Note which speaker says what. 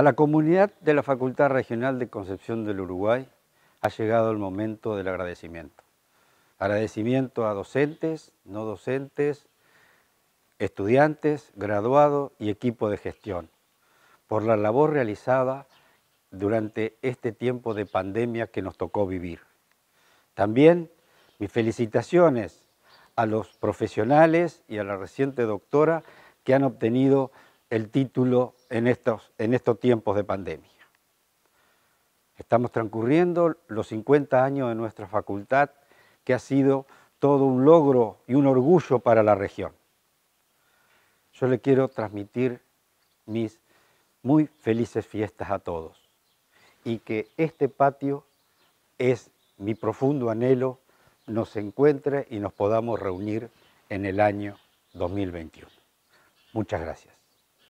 Speaker 1: A la comunidad de la Facultad Regional de Concepción del Uruguay ha llegado el momento del agradecimiento. Agradecimiento a docentes, no docentes, estudiantes, graduados y equipo de gestión por la labor realizada durante este tiempo de pandemia que nos tocó vivir. También mis felicitaciones a los profesionales y a la reciente doctora que han obtenido el título en estos, tiempos de pandemia. Estamos transcurriendo los 50 años de nuestra facultad, que ha sido todo un logro y un orgullo para la región. Yo le quiero transmitir mis muy felices fiestas a todos y que este patio es mi profundo anhelo, nos encuentre y nos podamos reunir en el año 2021. Muchas gracias.